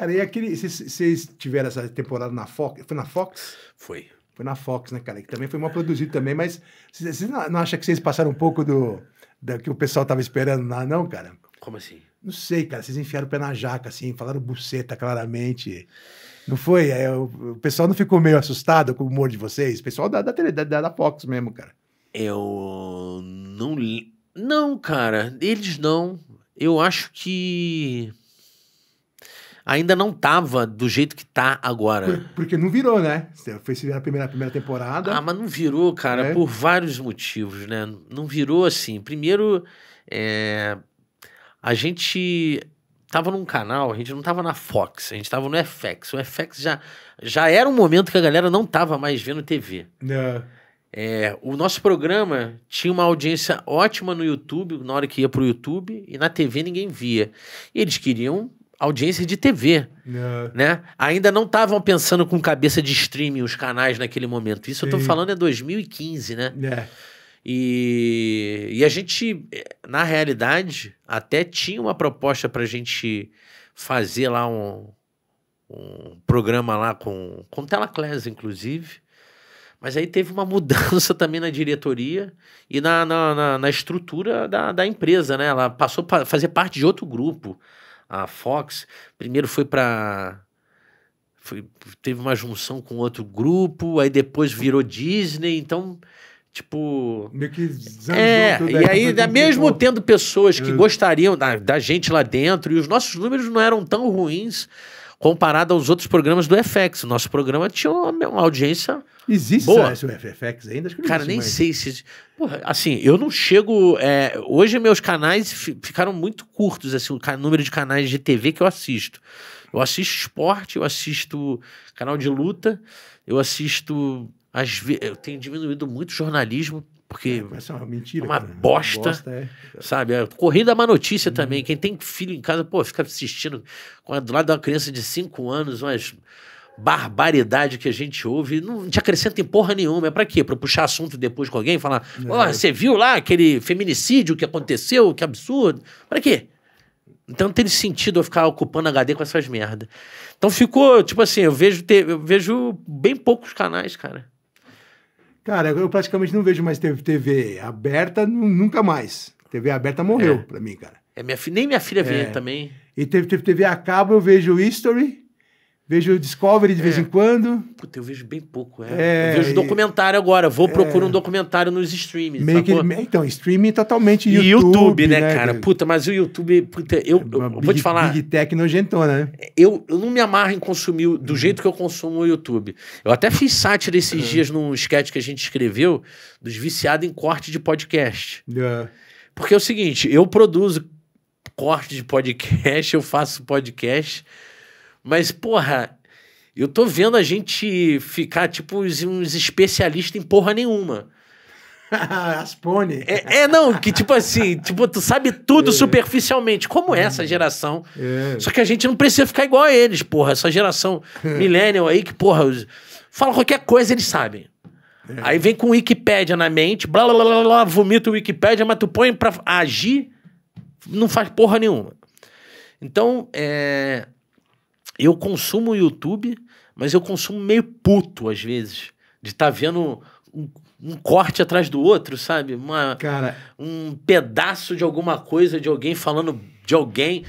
Cara, e aquele. Vocês tiveram essa temporada na Fox? Foi na Fox? Foi. Foi na Fox, né, cara? Que também foi mal produzido também, mas vocês não acham que vocês passaram um pouco do, do que o pessoal tava esperando lá, não, cara? Como assim? Não sei, cara. Vocês enfiaram o pé na jaca, assim, falaram buceta claramente. Não foi? É, o, o pessoal não ficou meio assustado com o humor de vocês? O pessoal da, da, da, da Fox mesmo, cara. Eu não. Não, cara. Eles não. Eu acho que ainda não tava do jeito que tá agora. Por, porque não virou, né? Foi a primeira, a primeira temporada. Ah, mas não virou, cara, é. por vários motivos, né? Não virou assim. Primeiro, é, a gente tava num canal, a gente não tava na Fox, a gente tava no FX. O FX já, já era um momento que a galera não tava mais vendo TV. É. É, o nosso programa tinha uma audiência ótima no YouTube, na hora que ia para o YouTube, e na TV ninguém via. E eles queriam audiência de TV, é. né? Ainda não estavam pensando com cabeça de streaming os canais naquele momento. Isso Sim. eu tô falando é 2015, né? É. E, e a gente, eh, na realidade, até tinha uma proposta pra gente fazer lá um, um programa lá com, com Class, inclusive. Mas aí teve uma mudança também na diretoria e na, na, na, na estrutura da, da empresa, né? Ela passou a fazer parte de outro grupo a Fox, primeiro foi para foi, teve uma junção com outro grupo, aí depois virou Disney, então, tipo. Meio que é, e aí, aí mesmo tendo pessoas que é. gostariam da, da gente lá dentro, e os nossos números não eram tão ruins, comparado aos outros programas do FX. O nosso programa tinha uma, uma audiência. Existe boa. Essa, o FX ainda? Acho que Cara, nem mais. sei se. Porra, assim, eu não chego. É, hoje meus canais ficaram muito curtos, assim, o número de canais de TV que eu assisto. Eu assisto esporte, eu assisto canal de luta, eu assisto. As, eu tenho diminuído muito jornalismo porque é, essa é uma mentira. É uma cara. bosta. bosta é. Sabe? É corrida má é uma notícia hum. também. Quem tem filho em casa, pô, fica assistindo do lado de uma criança de 5 anos, umas barbaridade que a gente ouve, não te acrescenta em porra nenhuma. É pra quê? Pra puxar assunto depois com alguém e falar: oh, você viu lá aquele feminicídio que aconteceu? Que absurdo. Pra quê? Então não tem sentido eu ficar ocupando HD com essas merda. Então ficou, tipo assim, eu vejo, eu vejo bem poucos canais, cara. Cara, eu praticamente não vejo mais TV aberta, nunca mais. TV aberta morreu é. pra mim, cara. É, minha, nem minha filha é. vê também. E teve, TV a cabo, eu vejo History, Vejo o Discovery de é. vez em é. quando. Puta, eu vejo bem pouco, é. é eu vejo e... documentário agora. Vou é... procurar um documentário nos streams. Então, streaming totalmente YouTube. E YouTube, né, né cara? Puta, mas o YouTube, puta, eu, eu big, vou te falar. Big Tech nojentona, né? Eu, eu não me amarro em consumir do uhum. jeito que eu consumo o YouTube. Eu até fiz sátira esses uhum. dias num sketch que a gente escreveu dos viciados em corte de podcast. Uhum. Porque é o seguinte, eu produzo corte de podcast, eu faço podcast. Mas, porra, eu tô vendo a gente ficar, tipo, uns, especialistas em porra nenhuma. as É, é, não, que tipo assim, tipo, tu sabe tudo é. superficialmente, como é. essa é. geração. É. Só que a gente não precisa ficar igual a eles, porra. Essa geração millennial aí que, porra, fala qualquer coisa, eles sabem. É. Aí vem com Wikipédia na mente, blá blá blá blá, vomita o Wikipédia, mas tu põe pra agir, não faz porra nenhuma. Então, é, eu consumo o YouTube, mas eu consumo meio puto às vezes, de estar tá vendo um, um, corte atrás do outro, sabe? Uma, Cara... Um pedaço de alguma coisa de alguém falando de alguém.